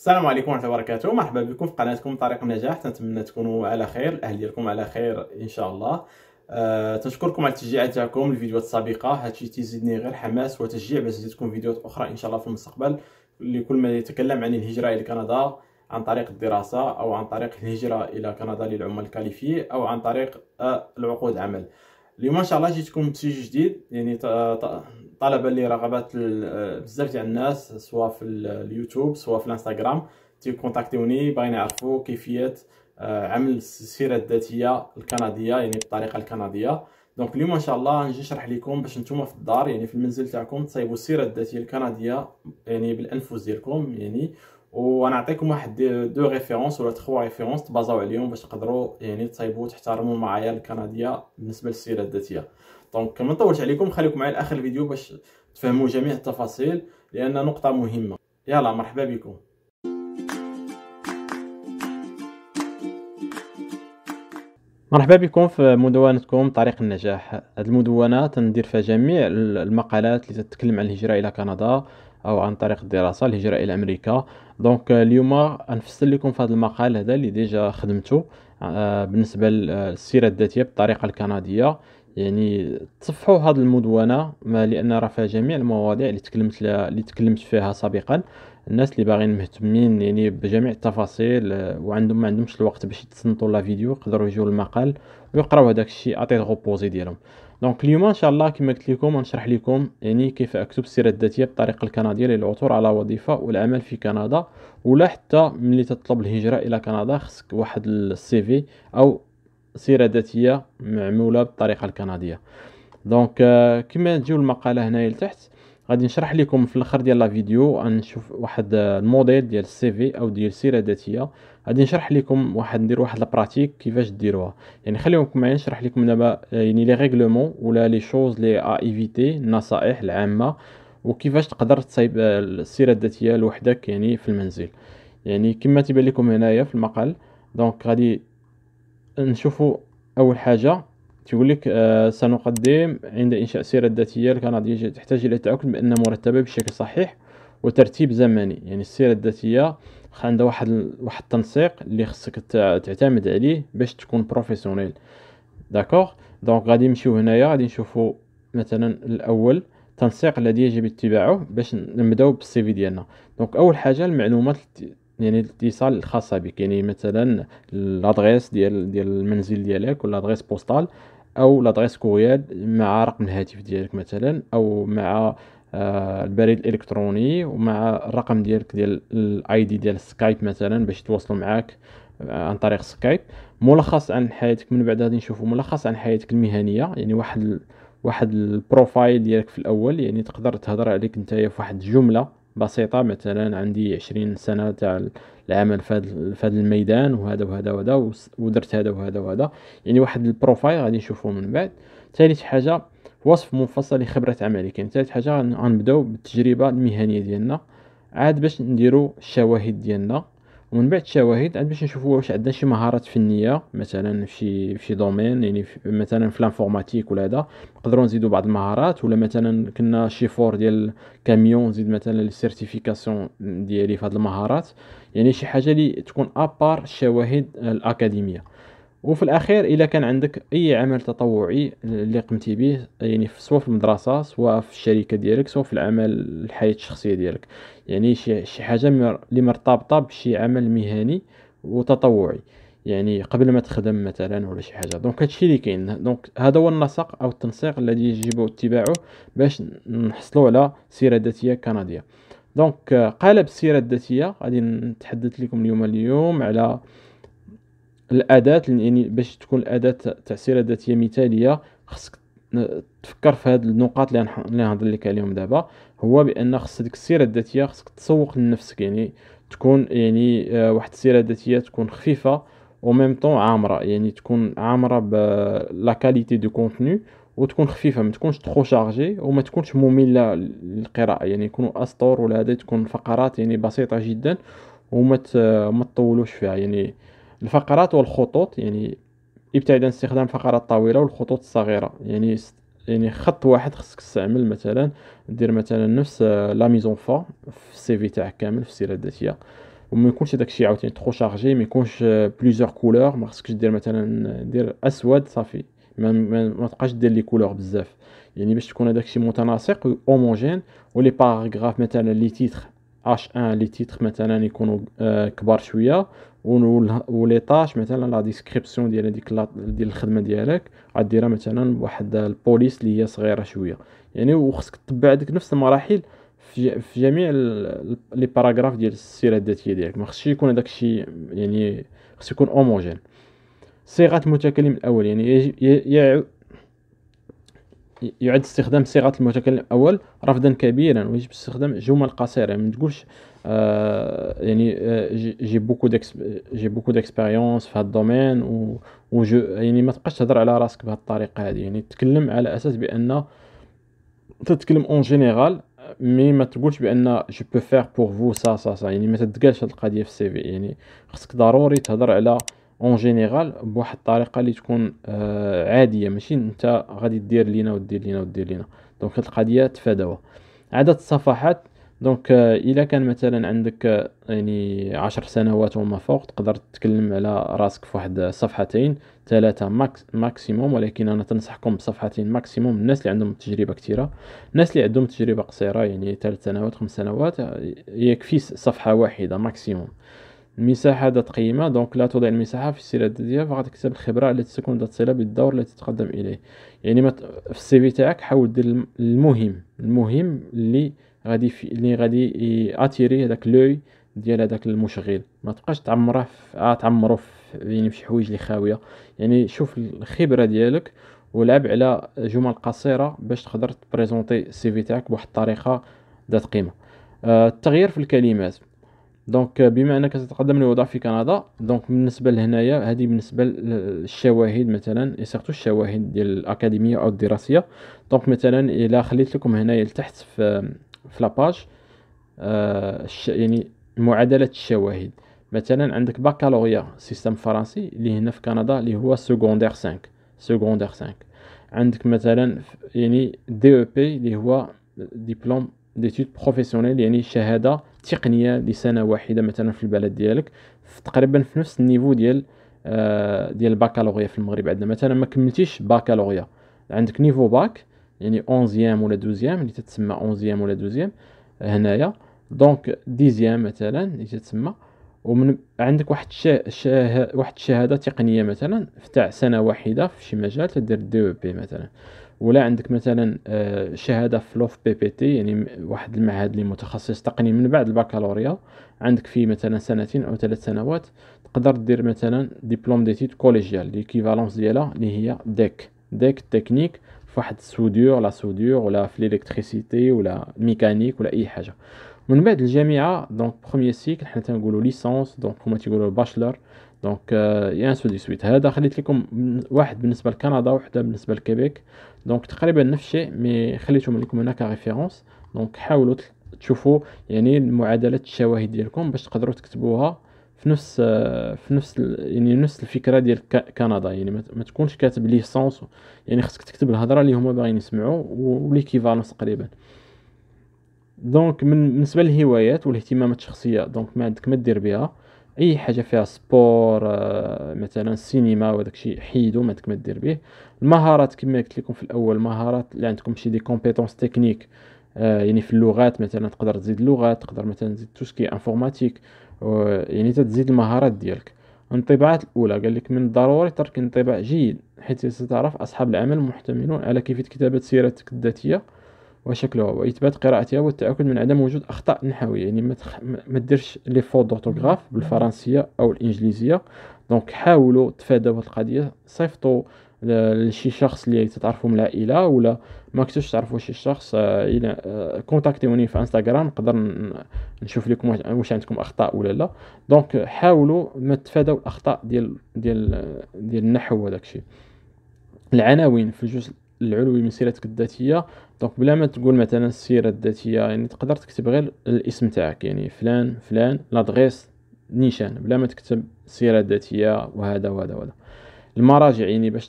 السلام عليكم ورحمه الله وبركاته مرحبا بكم في قناتكم طريق النجاح تنتمنى تكونوا على خير الاهل ديالكم على خير ان شاء الله أه تنشكركم على التشجيع تاعكم للفيديوهات السابقه هادشي تيزيدني غير حماس وتشجيع باش تزيدكم فيديوهات اخرى ان شاء الله في المستقبل لكل ما يتكلم عن الهجره الى كندا عن طريق الدراسه او عن طريق الهجره الى كندا للعمال الكاليفي او عن طريق آه، العقود عمل اليوم ان شاء الله جيتكم بشي جديد يعني الطلبه اللي رغبات آه، بزاف ديال الناس سواء في اليوتيوب سواء في الانستغرام كونتاكتيوني باغيين يعرفوا كيفيه آه، عمل السيره الذاتيه الكنديه يعني بالطريقه الكنديه دونك اليوم ان شاء الله غنجي نشرح لكم باش نتوما في الدار يعني في المنزل تاعكم تصايبوا السيره الذاتيه الكنديه يعني بالانفس ديالكم يعني نعطيكم واحد دو ريفيرونس ولا تخوا ريفيرونس تبازاو عليهم باش تقدروا يعني تصايبوا تحترموا المعايير الكنديه بالنسبه للسيره الذاتيه دونك ما طولت عليكم خليكم معايا لاخر الفيديو باش تفهموا جميع التفاصيل لان نقطه مهمه يلا مرحبا بكم مرحبا بكم في مدونتكم طريق النجاح هذه المدونه تندير فيها جميع المقالات اللي تتكلم عن الهجره الى كندا او عن طريق الدراسه الهجره الى امريكا دونك اليوم غنفصل لكم في هذا المقال هذا اللي ديجا خدمته آه، بالنسبه للسيره الذاتيه بالطريقه الكنديه يعني تصفحوا هاد المدونه ما لان راه فيها جميع المواضيع اللي تكلمت اللي تكلمت فيها سابقا الناس اللي باغيين مهتمين يعني بجميع التفاصيل آه، وعندهم ما عندهمش الوقت باش يتصنتوا لا فيديو يقدروا يجيو المقال ويقراو هذاك الشيء اطي غوبوزي ديالهم دونك اليوم ان شاء الله كما قلت لكم غنشرح لكم يعني كيف اكتب السيره الذاتيه بالطريقه الكنديه للعثور على وظيفه والعمل في كندا ولا حتى ملي تطلب الهجره الى كندا خصك واحد السي في او سيره ذاتيه معموله بالطريقه الكنديه دونك euh, كما نجيو المقاله هنايا لتحت غادي نشرح لكم في الاخر ديال لا فيديو غنشوف واحد الموديل ديال السي في او ديال السيره الذاتيه غادي نشرح لكم واحد ندير واحد البراتيك كيفاش ديروها يعني خليكم معايا نشرح لكم دابا يعني لي ريغلومون ولا لي شوز لي ا ايفيتي النصائح العامه وكيفاش تقدر تصايب آه، السيره الذاتيه لوحدك يعني في المنزل يعني كما تيبان لكم هنايا في المقال دونك غادي نشوفوا اول حاجه تقول لك آه سنقدم عند انشاء السيره الذاتيه الكنديه تحتاج الى التاكد بان مرتبه بشكل صحيح وترتيب زمني يعني السيره الذاتيه عندها واحد واحد التنسيق اللي خصك تعتمد عليه باش تكون بروفيسيونيل داكوغ دونك غادي نمشيو هنايا غادي نشوفو مثلا الاول التنسيق الذي يجب اتباعه باش نبداو بالسي في ديالنا دونك اول حاجه المعلومات يعني الاتصال الخاصه بك يعني مثلا لادريس ديال ديال المنزل ديالك ولا لادريس بوستال او لادريس كوريال مع رقم الهاتف ديالك مثلا او مع آه البريد الالكتروني ومع الرقم ديالك ديال الاي دي ديال سكايب مثلا باش يتواصلوا معاك آه، عن طريق سكايب ملخص عن حياتك من بعد غادي نشوفوا ملخص عن حياتك المهنيه يعني واحد واحد البروفايل ديالك في الاول يعني تقدر تهضر عليك نتايا في واحد الجمله بسيطة مثلا عندي عشرين سنة تاع العمل في هذا الميدان وهذا وهذا وهذا ودرت هذا وهذا وهذا يعني واحد البروفايل غادي نشوفه من بعد ثالث حاجة وصف مفصل لخبرة عملك كاين ثالث حاجة غنبداو بالتجربة المهنية ديالنا عاد باش نديرو الشواهد ديالنا ومن بعد الشواهد عاد باش نشوفوا واش عندنا شي مهارات فنيه مثلا في شي دومين يعني في مثلا في لانفورماتيك ولا هذا نقدروا نزيدوا بعض المهارات ولا مثلا كنا شيفور ديال كاميون نزيد مثلا السيرتيفيكاسيون ديالي في هذه المهارات يعني شي حاجه اللي تكون ابار الشواهد الاكاديميه وفي الاخير الا كان عندك اي عمل تطوعي اللي قمتي به يعني سواء في المدرسه سواء في الشركه ديالك سواء في العمل الحياه الشخصيه ديالك يعني شي شي حاجه اللي مرتبطه بشي عمل مهني وتطوعي يعني قبل ما تخدم مثلا ولا شي حاجه دونك هادشي اللي كاين دونك هذا هو النسق او التنسيق الذي يجب اتباعه باش نحصلوا على سيره ذاتيه كنديه دونك قالب السيره الذاتيه غادي نتحدث لكم اليوم اليوم على الاداه يعني باش تكون الاداه تاع سيره ذاتيه مثاليه خصك تفكر في هاد النقاط اللي نهضر لك عليهم دابا هو بان خص ديك السيره الذاتيه خصك تسوق لنفسك يعني تكون يعني آه، واحد السيره الذاتيه تكون خفيفه وميم طون عامره يعني تكون عامره بلا كاليتي دو كونتينو وتكون خفيفه ما تكونش ترو شارجي وما تكونش ممله للقراءه يعني يكونوا اسطور ولا هذا تكون فقرات يعني بسيطه جدا وما تطولوش فيها يعني الفقرات والخطوط يعني ابتعد عن استخدام الفقرات الطويله والخطوط الصغيره يعني يعني خط واحد خصك تستعمل مثلا دير مثلا نفس آه، لا ميزون فا في السي في تاعك كامل في السيره الذاتيه وما يكونش داك الشيء عاوتاني تخو شارجي ما يكونش آه، بليزيور كولور ما خصكش دير مثلا آه، دير اسود صافي ما, ما, ما تبقاش دير لي كولور بزاف يعني باش تكون هذاك الشيء متناسق اوموجين ولي باراغراف مثلا لي تيتر اش ان لي تيتر مثلا يكونوا كبار شويه ولي طاش مثلا لا ديسكريبسيون ديال هذيك ديال الخدمه ديالك غديرها مثلا بواحد البوليس اللي هي صغيره شويه يعني وخصك تتبع هذيك نفس المراحل في جميع لي باراغراف ديال السيره الذاتيه ديالك ما خصش يكون هذاك الشيء يعني خص يكون اوموجين صيغه المتكلم الاول يعني يعد استخدام صيغة المتكلم الأول رفضا كبيرا ويجب استخدام جمل قصيرة يعني ما تقولش آه، يعني جي بوكو جي بوكو ديكسبيريونس في هذا الدومين و يعني ما تبقاش تهضر على راسك بهذه الطريقة هذه يعني تكلم على أساس بأن تتكلم اون جينيرال مي ما تقولش بان جو بو فير بور فو سا سا سا يعني ما تدقالش هاد القضيه في السي في يعني خصك ضروري تهضر على اون جينيرال بواحد الطريقه اللي تكون آه، عاديه ماشي انت غادي دير لينا ودير لينا ودير لينا دونك هاد القضيه تفاداوها عدد الصفحات دونك آه، الا كان مثلا عندك آه، يعني عشر سنوات وما فوق تقدر تتكلم على راسك في واحد صفحتين ثلاثه ماكس ماكسيموم ولكن انا تنصحكم بصفحتين ماكسيموم الناس اللي عندهم تجربه كثيره الناس اللي عندهم تجربه قصيره يعني ثلاث سنوات خمس سنوات يكفي صفحه واحده ماكسيموم المساحة ذات قيمة دونك لا توضع المساحة في السيرة الذاتية فقط تكتب الخبرة التي تكون ذات صلة بالدور التي تتقدم إليه يعني مت... في السي في تاعك حاول دير المهم المهم اللي غادي في... اللي غادي اتيري هذاك لوي ديال هذاك المشغل ما تبقاش تعمره في... آه تعمره في... يعني شي حوايج اللي خاويه يعني شوف الخبره ديالك ولعب على جمل قصيره باش تقدر تبريزونتي السي في تاعك بواحد الطريقه ذات قيمه آه التغيير في الكلمات دونك euh, بما انك تتقدم للوضع في كندا دونك بالنسبه لهنايا هذه بالنسبه للشواهد مثلا سيرتو الشواهد ديال الاكاديميه او الدراسيه دونك مثلا الا خليت لكم هنايا لتحت في في لاباج آه يعني معادله الشواهد مثلا عندك باكالوريا سيستم فرنسي اللي هنا في كندا اللي هو سكوندير 5 سكوندير 5 عندك مثلا يعني دي او بي اللي هو ديبلوم ديتود بروفيسيونيل يعني شهاده تقنية لسنه واحده مثلا في البلد ديالك في تقريبا في نفس النيفو ديال آه ديال الباكالوريا في المغرب عندنا مثلا ما كملتيش باكالوريا عندك نيفو باك يعني اونزيام ولا دوزيام اللي تتسمى اونزيام ولا دوزيام هنايا دونك ديزيام مثلا اللي تتسمى ومن عندك واحد شا... شا... واحد الشهاده تقنيه مثلا تاع سنه واحده في شي مجال تدير دي بي مثلا ولا عندك مثلا آه، شهاده في لوف بي بي تي يعني واحد المعهد اللي متخصص تقني من بعد البكالوريا عندك فيه مثلا سنتين او ثلاث سنوات تقدر دير مثلا ديبلوم تيت كوليجيال ليكيفالونس ديالها اللي هي ديك ديك تكنيك في واحد السودور لا سودور ولا في الالكتريسيتي ولا ميكانيك ولا اي حاجه من بعد الجامعه دونك بروميير سيكل حنا تنقولوا ليسونس دونك هما تيقولوا الباشلر دونك يا سو دي سويت هذا خليت لكم واحد بالنسبه لكندا وحده بالنسبه لكيبيك دونك تقريبا نفس الشيء مي خليتهم لكم هنا كريفيرونس دونك حاولوا تشوفوا يعني معادلات الشواهد ديالكم باش تقدروا تكتبوها في نفس في نفس يعني نفس الفكره ديال كندا يعني ما تكونش كاتب ليسونس يعني خصك تكتب الهضره اللي هما باغيين يسمعوا وليكيفالونس تقريبا دونك من بالنسبه للهوايات والاهتمامات الشخصيه دونك ما عندك ما دير بها اي حاجه فيها سبور آه، مثلا السينما وداك الشيء حيدو ما ما دير به المهارات كما قلت لكم في الاول المهارات اللي عندكم شي دي كومبيتونس تكنيك آه، يعني في اللغات مثلا تقدر تزيد اللغات تقدر مثلا تزيد توسكي انفورماتيك يعني تزيد المهارات ديالك الانطباعات الاولى قال لك من الضروري ترك انطباع جيد حيث ستعرف اصحاب العمل محتملون على كيفيه كتابه سيرتك الذاتيه وشكلها وإثبات قراءتها والتأكد من عدم وجود أخطاء نحوية يعني ما, تخ... ما ديرش لي فو دورتوغراف بالفرنسية أو الإنجليزية دونك حاولوا تفاداو هاد القضية صيفطوا لشي شخص اللي تتعرفوا من العائله ولا ما كنتوش تعرفوا شي شخص آه، الى آه، كونتاكتيوني في انستغرام نقدر نشوف لكم واش عندكم اخطاء ولا لا دونك حاولوا ما تفاداو الاخطاء ديال ديال ديال النحو وداكشي العناوين في الجزء العلوي من سيرتك الذاتيه دونك بلا ما تقول مثلا السيره الذاتيه يعني تقدر تكتب غير الاسم تاعك يعني فلان فلان لادغيس نيشان بلا ما تكتب السيره الذاتيه وهذا وهذا وهذا المراجع يعني باش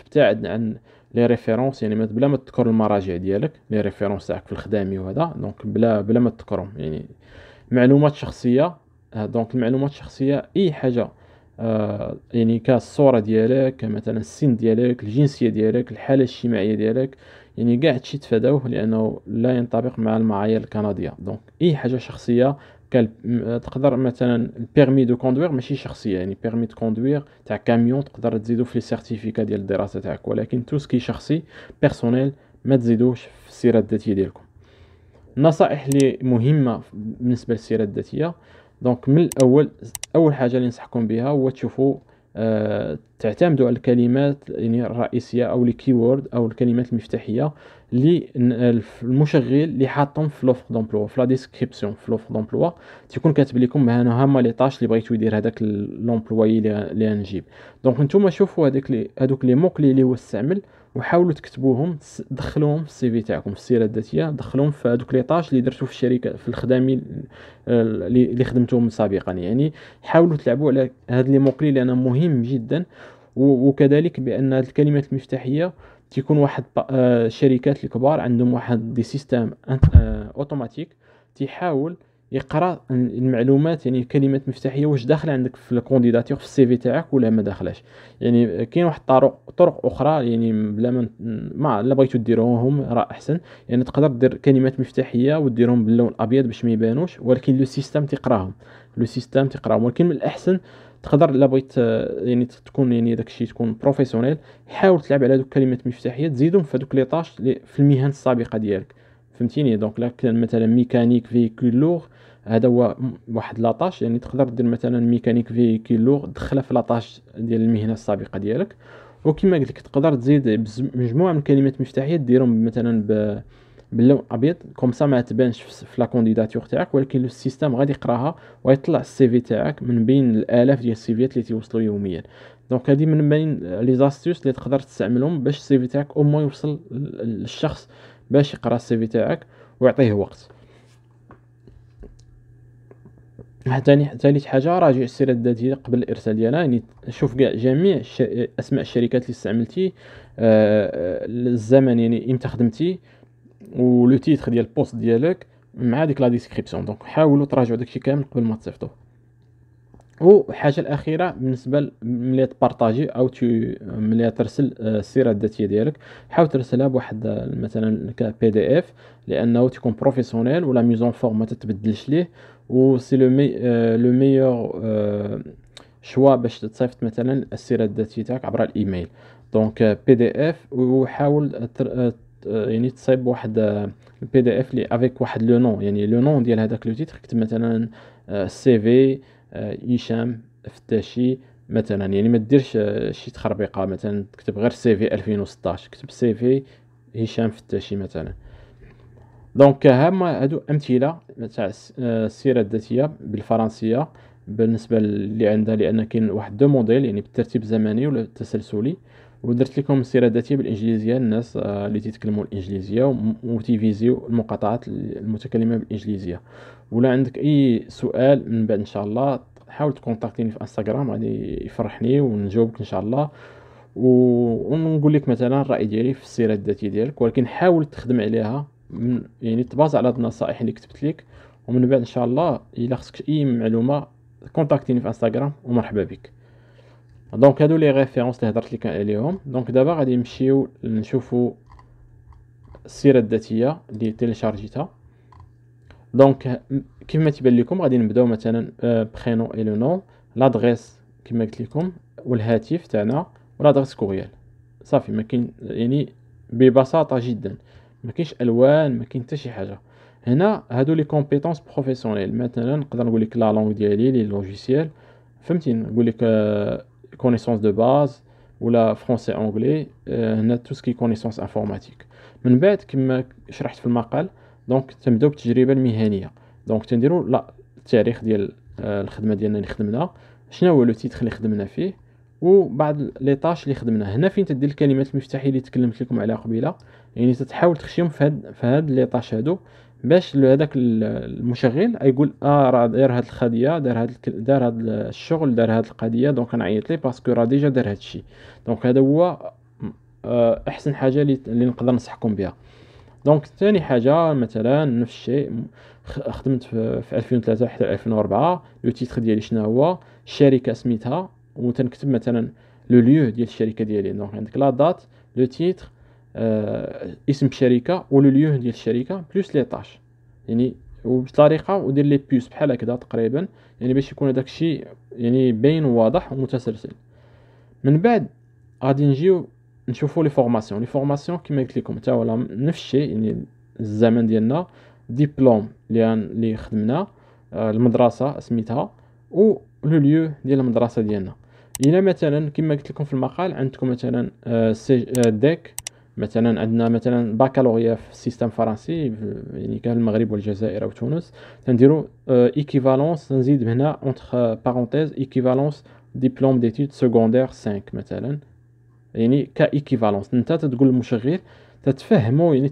تبتعد عن لي ريفيرونس يعني بلا ما تذكر المراجع ديالك لي ريفيرونس تاعك في الخدامي وهذا دونك بلا بلا ما تذكرهم يعني معلومات شخصيه آه، دونك المعلومات الشخصيه اي حاجه آه، يعني كالصوره ديالك مثلا السن ديالك الجنسيه ديالك الحاله الاجتماعيه ديالك يعني كاع هادشي تفاداوه لانه لا ينطبق مع المعايير الكنديه دونك اي حاجه شخصيه تقدر مثلا البيرمي دو كوندوير ماشي شخصيه يعني بيرمي دو كوندوير تاع كاميون تقدر تزيدو في لي سيرتيفيكا ديال الدراسه تاعك ولكن تو سكي شخصي بيرسونيل ما تزيدوش في السيره الذاتيه ديالكم النصائح اللي مهمه بالنسبه للسيره الذاتيه دونك من الاول اول حاجه اللي ننصحكم بها هو تشوفوا تعتمد على الكلمات يعني الرئيسيه او الكيورد او الكلمات المفتاحيه اللي المشغل اللي حاطهم في لوفر دومبلوا في لا ديسكريبسيون في لوفر دومبلوا تيكون كاتب لكم هنا هما لي طاش اللي بغيتو يدير هذاك لومبلوي اللي غنجيب دونك نتوما شوفوا هذوك هذوك لي موكلي اللي هو استعمل وحاولوا تكتبوهم دخلوهم في السي في تاعكم في السيره الذاتيه دخلوهم في هذوك لي طاج اللي درتو في الشركه في الخدامي اللي خدمتهم سابقا يعني حاولوا تلعبوا على هذا لي موقلي لانه مهم جدا وكذلك بان الكلمات المفتاحيه تيكون واحد الشركات آه، الكبار عندهم واحد دي سيستم آه، اوتوماتيك تيحاول يقرا المعلومات يعني كلمات مفتاحيه واش داخله عندك في الكونديداتور في السي في تاعك ولا ما داخلاش يعني كاين واحد الطرق طرق اخرى يعني بلا ما ما لا بغيتو ديروهم راه احسن يعني تقدر دير كلمات مفتاحيه وديرهم باللون الابيض باش ما يبانوش ولكن لو سيستم تقراهم لو سيستم تقراهم ولكن من الاحسن تقدر الا بغيت يعني تكون يعني داكشي تكون بروفيسيونيل حاول تلعب على دوك الكلمات المفتاحيه تزيدهم في دوك لي طاش في المهن السابقه ديالك فهمتيني دونك لا كان مثلا ميكانيك فيكول لوغ هذا هو واحد لاطاش يعني تقدر دير مثلا ميكانيك فيكيلو دخلها في لاطاش ديال المهنه السابقه ديالك وكما قلت لك تقدر تزيد مجموعه من الكلمات المفتاحيه ديرهم مثلا ب باللون ابيض كوم سا ما تبانش في لا كونديداتور تاعك ولكن لو سيستيم غادي يقراها ويطلع السي في تاعك من بين الالاف ديال السيفيات اللي تيوصلوا يوميا دونك هذه من بين لي زاستيوس اللي تقدر تستعملهم باش السي في تاعك او يوصل للشخص باش يقرا السي في تاعك ويعطيه وقت ثاني ثاني حاجه راجع السيره الذاتيه قبل الارسال ديالها يعني شوف كاع جميع اسماء الشركات اللي استعملتي آه، آه، الزمن يعني امتى خدمتي ولو تيتر ديال البوست ديالك مع ديك لا ديسكريبسيون دونك حاولوا تراجعوا داكشي كامل قبل ما تصيفطوه والحاجه الاخيره بالنسبه ملي تبارطاجي او تي ملي ترسل آه، السيره الذاتيه ديالك حاول ترسلها بواحد آه، مثلا كبي دي اف لانه تيكون بروفيسيونيل ولا ميزون فورم ما تتبدلش ليه و سي لو مي لو ميور شوا باش تصيفط مثلا السيره الذاتيه تاعك عبر الايميل دونك بي دي اف وحاول يعني تصيب آه، واحد البي دي اف لي افيك واحد لو نون يعني لو نون ديال هذاك لو تيتر كتب مثلا سي في آه، هشام فتاشي مثلا يعني ما ديرش آه، شي تخربيقه مثلا تكتب غير سي في 2016 كتب سي في هشام فتاشي مثلا دونك هما هادو امثله تاع آه، السيره الذاتيه بالفرنسيه بالنسبه اللي عندها لان كاين واحد دو موديل يعني بالترتيب الزمني ولا التسلسلي ودرت لكم السيره الذاتيه بالانجليزيه الناس آه، اللي تيتكلموا الانجليزيه وتيفيزيو المقاطعات المتكلمه بالانجليزيه ولا عندك اي سؤال من بعد ان شاء الله حاول تكونتاكتيني في انستغرام غادي يفرحني ونجاوبك ان شاء الله ونقول لك مثلا الراي ديالي في السيره الذاتيه ديالك ولكن حاول تخدم عليها من يعني تباز على النصائح اللي كتبت لك ومن بعد ان شاء الله الا خصك اي معلومه كونتاكتيني في انستغرام ومرحبا بك دونك هادو لي ريفيرونس اللي هضرت لك عليهم دونك دابا غادي نمشيو نشوفو السيره الذاتيه اللي تيليشارجيتها دونك كيما تيبان لكم غادي نبداو مثلا بخينو اي لو نو لادريس كما قلت لكم والهاتف تاعنا ولادريس كوريال صافي ما كاين يعني ببساطه جدا ما كاينش الوان ما كاين حتى شي حاجه هنا هادو لي كومبيتونس بروفيسيونيل مثلا نقدر نقول لك لا لونغ ديالي لي لوجيسيال فهمتي نقول لك كونيسونس دو باز ولا فرونسي tout هنا تو سكي كونيسونس انفورماتيك من بعد كما شرحت في المقال دونك تنبداو بالتجربه المهنيه دونك تنديرو لا التاريخ ديال الخدمه ديالنا اللي خدمنا شنو هو لو تيتخ اللي خدمنا فيه وبعض لي طاش اللي خدمنا هنا فين تدير الكلمات المفتاحيه اللي تكلمت لكم عليها قبيله يعني تتحاول تخشيهم في هاد في هاد لي طاش هادو باش هذاك المشغل يقول اه راه داير هاد الخديه دار هاد دار هاد الشغل دار هاد القضيه دونك نعيط ليه باسكو راه ديجا دار هادشي دونك هذا هو آه، احسن حاجه اللي نقدر نصحكم بها دونك ثاني حاجه مثلا نفس الشيء خدمت في 2003 حتى 2004 لو تيتر ديالي شنو هو الشركه سميتها وتنكتب مثلا لو ليو ديال الشركه ديالي دونك عندك لا دات لو تيتر آه، اسم الشركه ولو ديال الشركه بلوس لي طاش يعني وبطريقه ودير لي بيوس بحال هكذا تقريبا يعني باش يكون هذاك الشيء يعني باين وواضح ومتسلسل من بعد غادي نجيو نشوفوا لي فورماسيون لي فورماسيون كما قلت لكم حتى ولا نفس الشيء يعني الزمن ديالنا ديبلوم اللي اللي خدمنا آه، المدرسه سميتها و لو ليو ديال المدرسه ديالنا الى مثلا كما قلت لكم في المقال عندكم مثلا آه، ديك مثلا عندنا مثلا باكالوريا في السيستم الفرنسي يعني كاع المغرب والجزائر او تونس تنديرو ايكيفالونس آه، نزيد هنا اونتر بارونتيز ايكيفالونس ديبلوم ديتود سكوندير 5 مثلا يعني كا ايكيفالونس انت تقول للمشغل تتفهمو يعني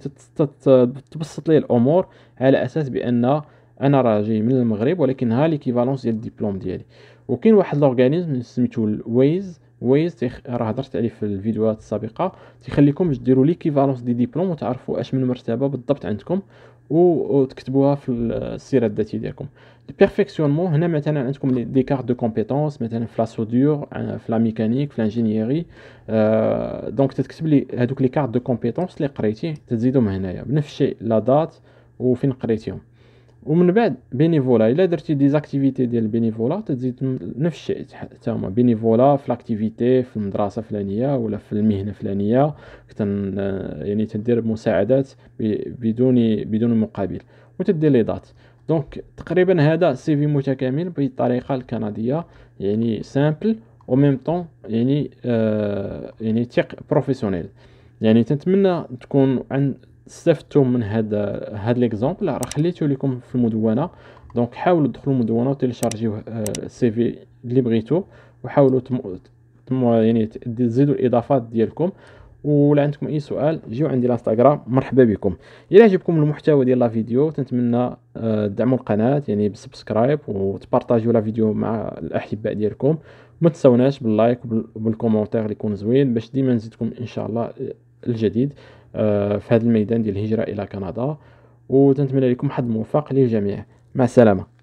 تبسط ليه الامور على اساس بان انا راه جاي من المغرب ولكن ها ليكيفالونس ديال الدبلوم ديالي وكاين واحد لورغانيزم سميتو ويز تيخ... راه هضرت عليه في الفيديوهات السابقه تيخليكم باش ديروا ليكيفالونس دي ديبلوم وتعرفوا اش من مرتبه بالضبط عندكم وتكتبوها في السيره الذاتيه ديالكم البيرفيكسيونمون هنا مثلا عندكم دي كارت دو كومبيتونس مثلا في لا سودور في لا ميكانيك في لانجينيري أه دونك تتكتب لي هذوك لي كارت دو كومبيتونس اللي قريتيه تزيدهم هنايا بنفس الشيء لا دات وفين قريتيهم ومن بعد بينيفولا الا درتي دي زاكتيفيتي ديال البينيفولا تزيد نفس الشيء حتى هما بينيفولا في لاكتيفيتي في المدرسه فلانيه ولا في المهنه فلانيه كتن يعني تدير مساعدات بدون بدون مقابل وتدير لي دات دونك تقريبا هذا سي في متكامل بالطريقه الكنديه يعني سامبل او ميم طون يعني آه يعني تيق بروفيسيونيل يعني تنتمنى تكون عند استفدتم من هذا هذا ليكزومبل راه خليته لكم في المدونه دونك حاولوا تدخلوا المدونه وتيليشارجيو آه، السي في اللي بغيتو وحاولوا تم... تم... يعني تزيدوا الاضافات ديالكم ولا عندكم اي سؤال جيو عندي الانستغرام مرحبا بكم الى عجبكم المحتوى ديال لا فيديو تنتمنى آه، تدعموا القناه يعني بسبسكرايب وتبارطاجيو لا فيديو مع الاحباء ديالكم ما تنساوناش باللايك وبالكومونتير اللي يكون زوين باش ديما نزيدكم ان شاء الله آه، الجديد آه، في هذا الميدان ديال الهجره الى كندا وتنتمنى لكم حظ موفق للجميع مع السلامه